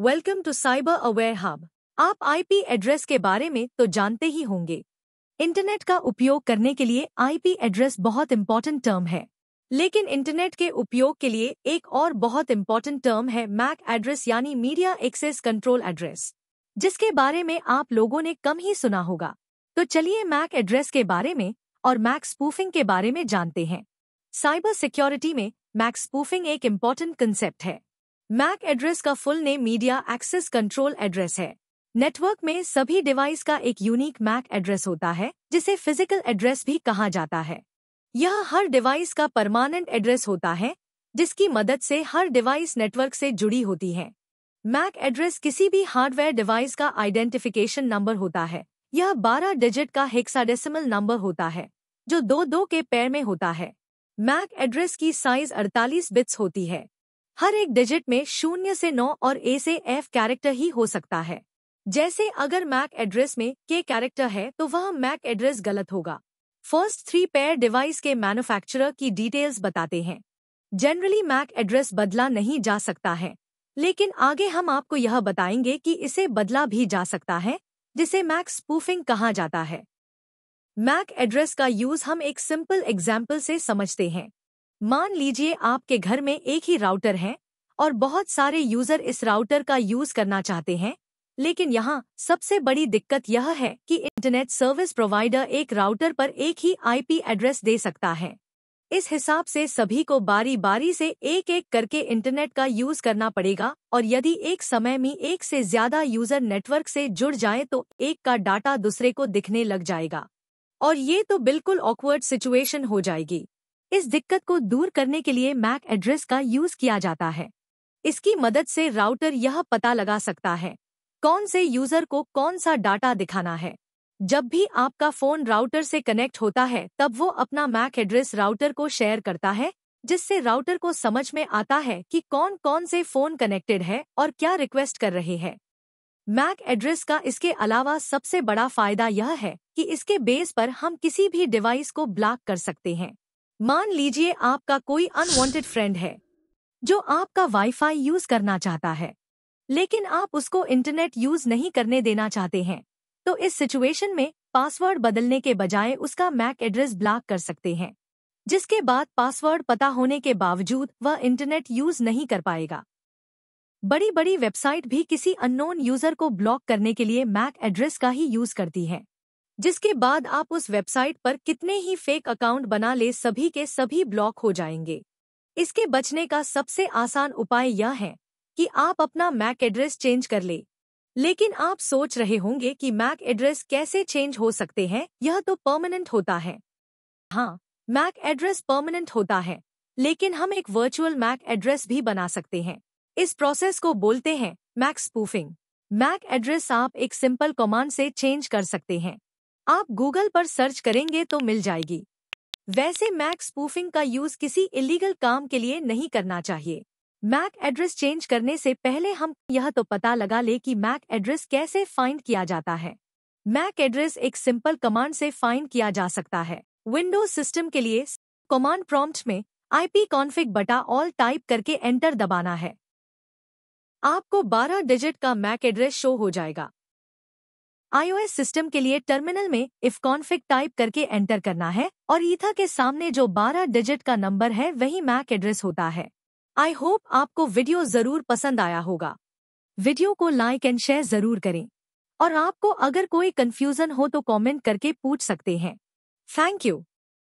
welcome to cyber aware hub आप IP address के बारे में तो जानते ही होंगे इंटरनेट का उपयोग करने के लिए आईपी एड्रेस बहुत इम्पोर्टेंट टर्म है लेकिन इंटरनेट के उपयोग के लिए एक और बहुत इम्पोर्टेंट टर्म है मैक एड्रेस यानी मीडिया एक्सेस कंट्रोल एड्रेस जिसके बारे में आप लोगों ने कम ही सुना होगा तो चलिए मैक एड्रेस के बारे में और मैक स्पूफिंग के बारे में जानते हैं साइबर सिक्योरिटी में मैक स्पूफिंग एक इम्पोर्टेंट कंसेप्ट है मैक एड्रेस का full name media access control address है नेटवर्क में सभी डिवाइस का एक यूनिक मैक एड्रेस होता है जिसे फिजिकल एड्रेस भी कहा जाता है यह हर डिवाइस का परमानेंट एड्रेस होता है जिसकी मदद से हर डिवाइस नेटवर्क से जुड़ी होती है मैक एड्रेस किसी भी हार्डवेयर डिवाइस का आइडेंटिफिकेशन नंबर होता है यह 12 डिजिट का हेक्साडेसिमल नंबर होता है जो दो दो के पैर में होता है मैक एड्रेस की साइज 48 बिट्स होती है हर एक डिजिट में शून्य से नौ और ए से एफ कैरेक्टर ही हो सकता है जैसे अगर मैक एड्रेस में के कैरेक्टर है तो वह मैक एड्रेस गलत होगा फर्स्ट थ्री पेयर डिवाइस के मैन्युफैक्चरर की डिटेल्स बताते हैं जनरली मैक एड्रेस बदला नहीं जा सकता है लेकिन आगे हम आपको यह बताएंगे कि इसे बदला भी जा सकता है जिसे मैक स्पूफिंग कहा जाता है मैक एड्रेस का यूज हम एक सिंपल एग्जाम्पल से समझते हैं मान लीजिए आपके घर में एक ही राउटर है और बहुत सारे यूजर इस राउटर का यूज करना चाहते हैं लेकिन यहाँ सबसे बड़ी दिक्कत यह है कि इंटरनेट सर्विस प्रोवाइडर एक राउटर पर एक ही आईपी एड्रेस दे सकता है इस हिसाब से सभी को बारी बारी से एक एक करके इंटरनेट का यूज करना पड़ेगा और यदि एक समय में एक से ज्यादा यूजर नेटवर्क से जुड़ जाए तो एक का डाटा दूसरे को दिखने लग जाएगा और ये तो बिल्कुल ऑकवर्ड सिचुएशन हो जाएगी इस दिक्कत को दूर करने के लिए मैक एड्रेस का यूज किया जाता है इसकी मदद से राउटर यह पता लगा सकता है कौन से यूजर को कौन सा डाटा दिखाना है जब भी आपका फोन राउटर से कनेक्ट होता है तब वो अपना मैक एड्रेस राउटर को शेयर करता है जिससे राउटर को समझ में आता है कि कौन कौन से फोन कनेक्टेड है और क्या रिक्वेस्ट कर रहे हैं मैक एड्रेस का इसके अलावा सबसे बड़ा फायदा यह है कि इसके बेस पर हम किसी भी डिवाइस को ब्लॉक कर सकते हैं मान लीजिए आपका कोई अनवांटेड फ्रेंड है जो आपका वाईफाई यूज करना चाहता है लेकिन आप उसको इंटरनेट यूज नहीं करने देना चाहते हैं तो इस सिचुएशन में पासवर्ड बदलने के बजाय उसका मैक एड्रेस ब्लॉक कर सकते हैं जिसके बाद पासवर्ड पता होने के बावजूद वह इंटरनेट यूज नहीं कर पाएगा बड़ी बड़ी वेबसाइट भी किसी अननोन यूजर को ब्लॉक करने के लिए मैक एड्रेस का ही यूज करती है जिसके बाद आप उस वेबसाइट पर कितने ही फेक अकाउंट बना ले सभी के सभी ब्लॉक हो जाएंगे इसके बचने का सबसे आसान उपाय यह है कि आप अपना मैक एड्रेस चेंज कर ले लेकिन आप सोच रहे होंगे कि मैक एड्रेस कैसे चेंज हो सकते हैं यह तो परमानेंट होता है हाँ मैक एड्रेस परमानेंट होता है लेकिन हम एक वर्चुअल मैक एड्रेस भी बना सकते हैं इस प्रोसेस को बोलते हैं मैक स्पूफिंग मैक एड्रेस आप एक सिंपल कमांड से चेंज कर सकते हैं आप गूगल पर सर्च करेंगे तो मिल जाएगी वैसे मैक स्पूफिंग का यूज किसी इलीगल काम के लिए नहीं करना चाहिए मैक एड्रेस चेंज करने से पहले हम यह तो पता लगा ले कि मैक एड्रेस कैसे फाइंड किया जाता है मैक एड्रेस एक सिंपल कमांड से फाइंड किया जा सकता है विंडोज सिस्टम के लिए कमांड प्रॉम्प्ट में आईपी कॉन्फिग बटा ऑल टाइप करके एंटर दबाना है आपको 12 डिजिट का मैक एड्रेस शो हो जाएगा आईओएस सिस्टम के लिए टर्मिनल में इफ कॉन्फिक टाइप करके एंटर करना है और ईथा के सामने जो 12 डिजिट का नंबर है वही मैक एड्रेस होता है आई होप आपको वीडियो जरूर पसंद आया होगा वीडियो को लाइक एंड शेयर जरूर करें और आपको अगर कोई कंफ्यूजन हो तो कमेंट करके पूछ सकते हैं थैंक यू